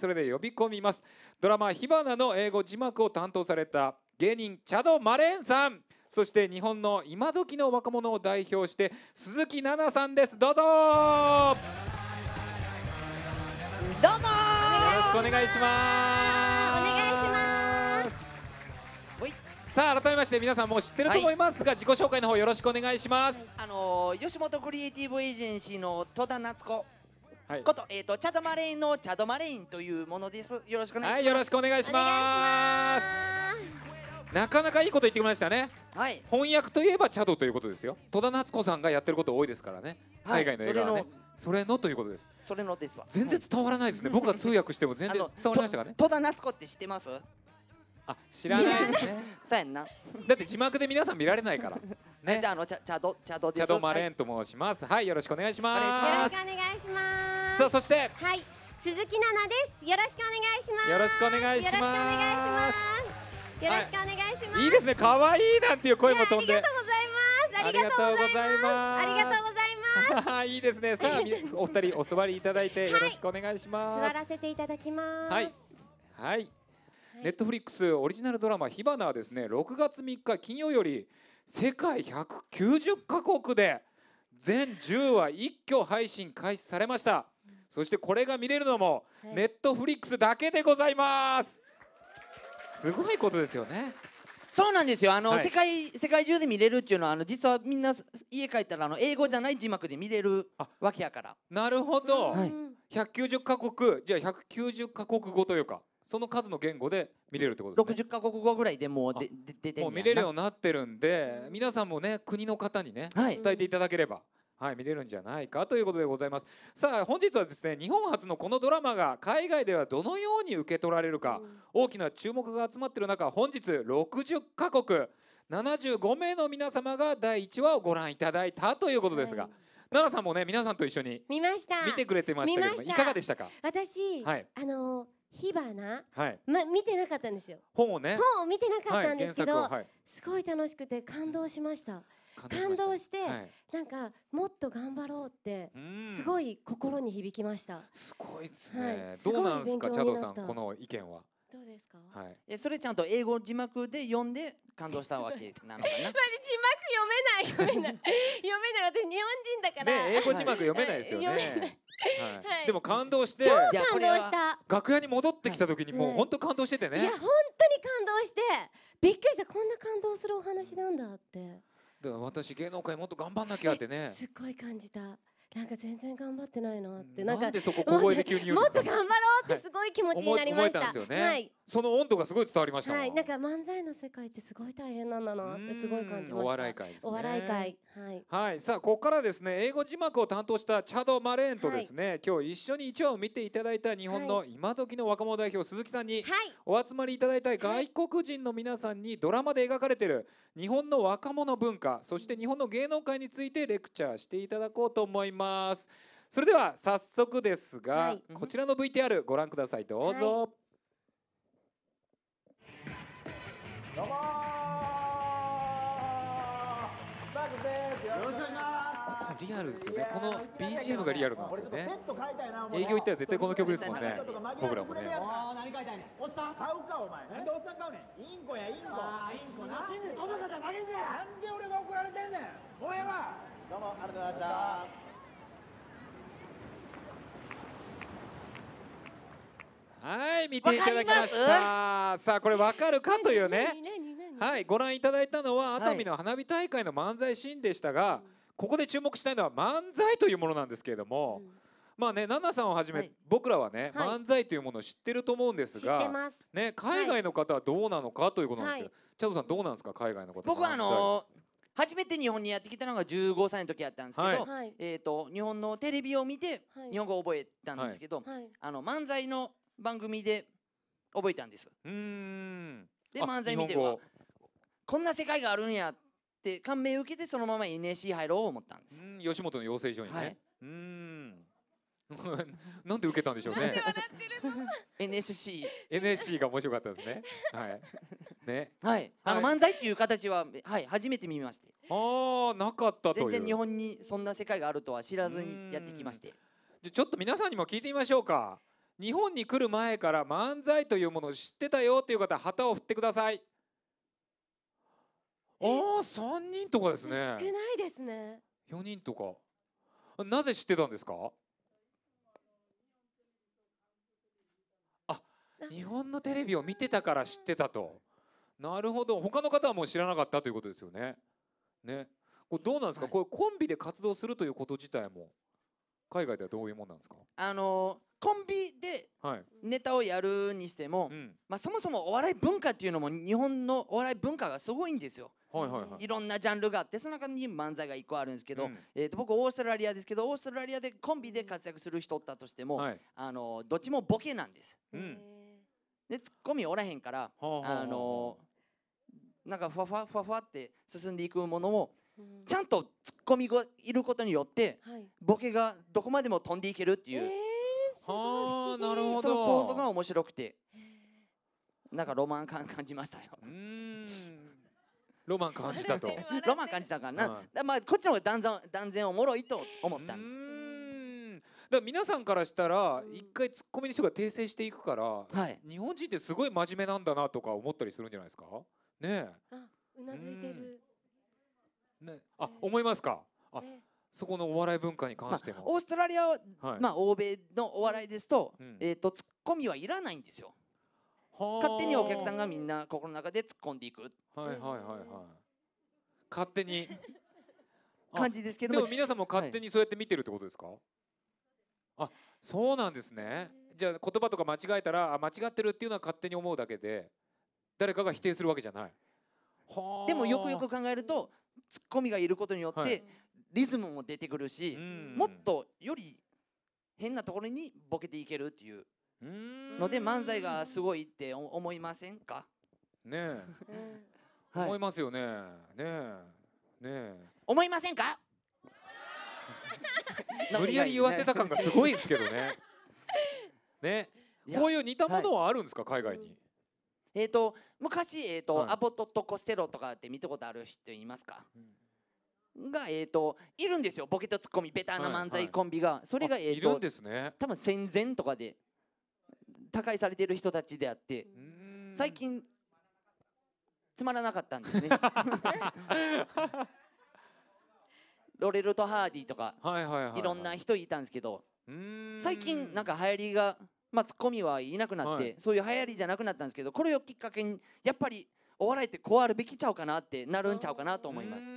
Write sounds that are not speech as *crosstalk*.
それで呼び込みますドラマ「火花」の英語字幕を担当された芸人チャド・マレーンさんそして日本の今時の若者を代表して鈴木奈々さんですどうぞどうもよろしくお願いしますお願いします。さあ改めまして皆さんも知ってると思いますが、はい、自己紹介の方よろしくお願いしますあの吉本クリエイティブエージェンシーの戸田夏子はい、こと、えっ、と、チャドマレインのチャドマレインというものです。よろしくお願いします。はい、よろしくお願いします。なかなかいいこと言ってきましたね。はい。翻訳といえばチャドということですよ。戸田夏子さんがやってること多いですからね。海外の映画はね。それのということです。それのですわ。全然伝わらないですね。僕が通訳しても全然伝わりましたかね。戸田夏子って知ってます？あ、知らないですね。*laughs* そうやんな。だって字幕で皆さん見られないから。ね。*laughs* じゃあのチャチャドチャドです。チャドマレンと申します。はい、よろしくお願いします。よろしくお願いします。さあそしてはい鈴木奈々ですよろしくお願いしますよろしくお願いしますよろしくお願いします、はい、いいですね可愛いなんていう声も飛んでありがとうございますありがとうございますありがとうございます *laughs* いいですね。さあ、お二人お座りいただいてよろしくお願いします。はい、座らせていただきます。はい。はい。ネットフリックスオリジナルドラマ「火花」はですね6月3日金曜より世界190か国で全10話一挙配信開始されました。そしてこれが見れるのもネットフリックスだけでございますすごいことですよねそうなんですよあの、はい、世界世界中で見れるっていうのはあの実はみんな家帰ったらあの英語じゃない字幕で見れるわけやからなるほど、はい、190カ国じゃあ190カ国語というかその数の言語で見れるってことですね60カ国語ぐらいでもうでで出てもう見れるようになってるんで皆さんもね国の方にね、伝えていただければ、うんはい、見れるんじゃないかということでございますさあ本日はですね日本初のこのドラマが海外ではどのように受け取られるか、うん、大きな注目が集まっている中本日60カ国75名の皆様が第1話をご覧いただいたということですが、はい奈良さんもね皆さんと一緒に見ました見てくれてましたけどいかがでしたか私、はい、あの火花、はい、ま見てなかったんですよ本をね本を見てなかったんですけど、はいはい、すごい楽しくて感動しました感動して、はい、なんかもっと頑張ろうってすごい心に響きました。すごいですね、はい、どうなんですかチャドさんこの意見は。どうですか。はい。えそれちゃんと英語字幕で読んで感動したわけなのかな。*laughs* 字幕読めない読めない *laughs* 読めない私日本人だから。ね英語字幕読めないですよね。はい、でも感動して超感動した楽屋に戻ってきた時にもう本当感動しててね、ね、いや本当に感動してびっくりしたこんな感動するお話なんだってだから私芸能界もっと頑張んなきゃってねすっごい感じたなんか全然頑張ってないなってなんかでそこ小声で急に言うんもっと頑張ろうってすごい気持ちになりました。思えたねはい、その温度がすごい伝わりましたはい、なんか漫才の世界ってすごい大変なんだなってすごい感じました。お笑い会ですねお笑い会はい。はい、さあここからですね英語字幕を担当したチャド・マレーンとですね、今日一緒に一話を見ていただいた日本の今時の若者代表鈴木さんにお集まりいただいた外国人の皆さんにドラマで描かれている日本の若者文化そして日本の芸能界についてレクチャーしていただこうと思いますますそれでは早速ですが、はい、こちらの VTR ご覧くださいどうぞ、はい、どうもよろしくお願いしますリアルですよね。この BGM がリアルなんですよね。営業行ったら絶対この曲ですもんね。もね。おっさん買うかお前。なんでおっさん買うねん。インコやインコ。インコな。その負けんねん。なんで俺が怒られてんねん。おどうもありがとうございました。はい見ていただきましたさあこれ分かるかというねはいご覧いただいたのは熱海の花火大会の漫才シーンでしたが、はい、ここで注目したいのは漫才というものなんですけれども、うん、まあね、奈々さんをはじめ、はい、僕らはね、はい、漫才というものを知ってると思うんですがね、海外の方はどうなのかということなんですけど、チャドさんどうなんですか海外の方僕はあのー初めて日本にやってきたのが15歳の時やったんですけど、はい、えーと、と日本のテレビを見て日本語を覚えたんですけど、はいはい、あの漫才の番組で覚えたんですうんで漫才見てはこんな世界があるんやって感銘を受けてそのまま NSC 入ろう思ったんです吉本の養成所にね、はい、うん *laughs* なんで受けたんでしょうね。NSC。NSC が面白かったですね。はい。ね。はい。あの漫才っていう形ははい初めて見まして。ああなかったという。全然日本にそんな世界があるとは知らずにやってきまして。じゃちょっと皆さんにも聞いてみましょうか。日本に来る前から漫才というものを知ってたよという方旗を振ってくださいああ3人とかですね少ないですね4人とかなぜ知ってたんですかあ日本のテレビを見てたから知ってたとなるほど他の方はもう知らなかったということですよねねこれどうなんですか、はい、これコンビで活動するということ自体も海外ではどういうもんなんですかあのコンビでネタをやるにしても、はいうん、まあ、そもそもお笑い文化っていうのも日本のお笑い文化がすごいんですよ。はいはいはい、いろんなジャンルがあってその中に漫才が1個あるんですけど、うん、えっと僕オーストラリアですけどオーストラリアでコンビで活躍する人だとしても、はい、あのどっちもボケなんです。うん、でツッコミおらへんから、はあ、あのなんかふわふわふわふわって進んでいくものをちゃんとツッコミがいることによって、はい、ボケがどこまでも飛んでいけるっていう、えー、はあなるほどそういうが面白くてなんかロマン感感じましたよ。うロマン感じたとロマン感じたかな、はい、まあこっちの方が断然断然おもろいと思ったんです。だから皆さんからしたら一回ツッコミの人が訂正していくから、はい、日本人ってすごい真面目なんだなとか思ったりするんじゃないですかねえうなずいてるね、あ思いますかあ、そこのお笑い文化に関しても、まあ、オーストラリアは、はい、まあ、欧米のお笑いですと,、うん、えーと、突っ込みはいらないんですよ勝手にお客さんがみんな心の中で突っ込んでいくはいはいはいはい勝手に *laughs* 感じですけどでも皆さんも勝手にそうやって見てるってことですか、はい、あそうなんですねじゃあ言葉とか間違えたらあ間違ってるっていうのは勝手に思うだけで誰かが否定するわけじゃないでもよくよく考えるとツッコミがいることによって、リズムも出てくるし、もっとより変なところにボケていけるっていうので漫才がすごいって思いませんかねえはい、思いますよねねね思いませんか *laughs* 無理やり言わせた感がすごいですけどねねこういう似たものはあるんですか海外にえと、昔、えーと、はい、アボトとコステロとかって見たことある人いますか、うん、が、えーと、いるんですよボケとツッコミベターな漫才コンビが、はいはい、それが、えーと、ね、多分戦前とかで他界されてる人たちであって最近つまらなかったんですね。*laughs* ロレルとハーディとか、いいろんな人いたんですけど最近なんか流行りがまあ、ツッコミはいなくなって、はい、そういう流行りじゃなくなったんですけどこれをきっかけにやっぱりお笑いってこうあるべきちゃうかなってなるんちゃうかなと思います。